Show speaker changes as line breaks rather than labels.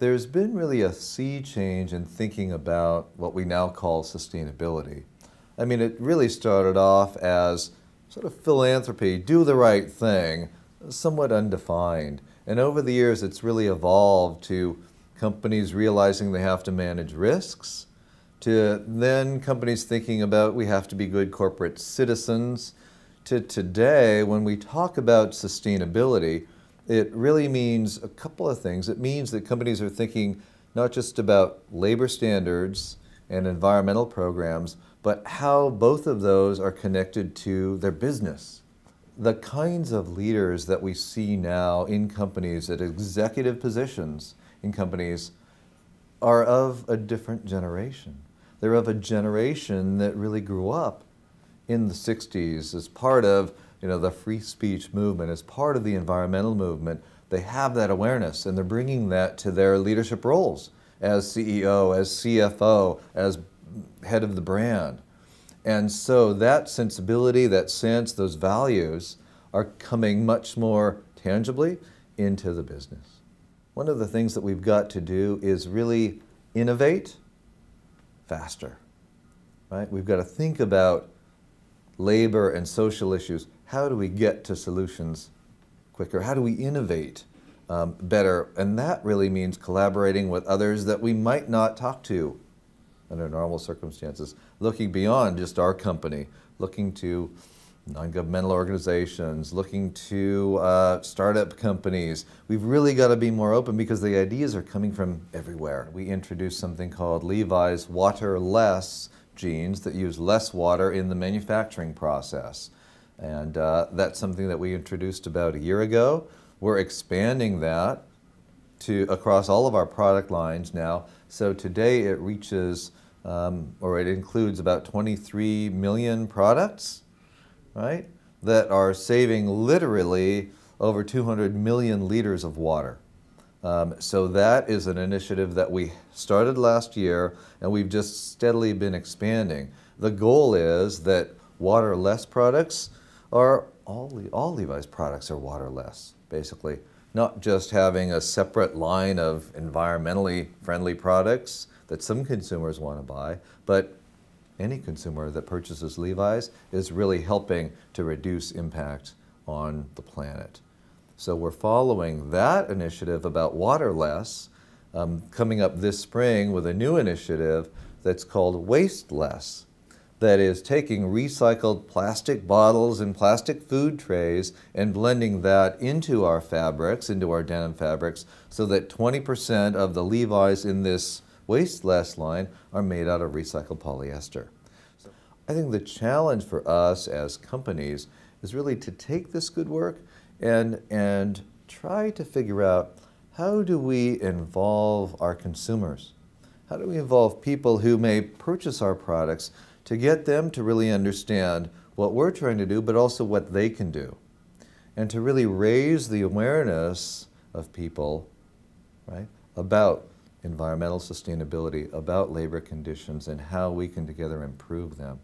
there's been really a sea change in thinking about what we now call sustainability. I mean, it really started off as sort of philanthropy, do the right thing, somewhat undefined. And over the years, it's really evolved to companies realizing they have to manage risks, to then companies thinking about we have to be good corporate citizens, to today, when we talk about sustainability, it really means a couple of things. It means that companies are thinking not just about labor standards and environmental programs, but how both of those are connected to their business. The kinds of leaders that we see now in companies at executive positions in companies are of a different generation. They're of a generation that really grew up in the 60s as part of you know, the free speech movement, as part of the environmental movement, they have that awareness and they're bringing that to their leadership roles as CEO, as CFO, as head of the brand. And so that sensibility, that sense, those values are coming much more tangibly into the business. One of the things that we've got to do is really innovate faster. Right? We've got to think about labor and social issues how do we get to solutions quicker? How do we innovate um, better? And that really means collaborating with others that we might not talk to under normal circumstances, looking beyond just our company, looking to non-governmental organizations, looking to uh, startup companies. We've really got to be more open because the ideas are coming from everywhere. We introduced something called Levi's water less jeans that use less water in the manufacturing process. And uh, that's something that we introduced about a year ago. We're expanding that to across all of our product lines now. So today it reaches, um, or it includes about 23 million products, right? That are saving literally over 200 million liters of water. Um, so that is an initiative that we started last year and we've just steadily been expanding. The goal is that water less products are all, all Levi's products are waterless, basically. Not just having a separate line of environmentally friendly products that some consumers want to buy, but any consumer that purchases Levi's is really helping to reduce impact on the planet. So we're following that initiative about waterless. um, coming up this spring with a new initiative that's called wasteless. Less, that is taking recycled plastic bottles and plastic food trays and blending that into our fabrics, into our denim fabrics, so that 20% of the Levi's in this waste less line are made out of recycled polyester. So I think the challenge for us as companies is really to take this good work and, and try to figure out how do we involve our consumers? How do we involve people who may purchase our products to get them to really understand what we're trying to do, but also what they can do, and to really raise the awareness of people, right, about environmental sustainability, about labor conditions, and how we can together improve them.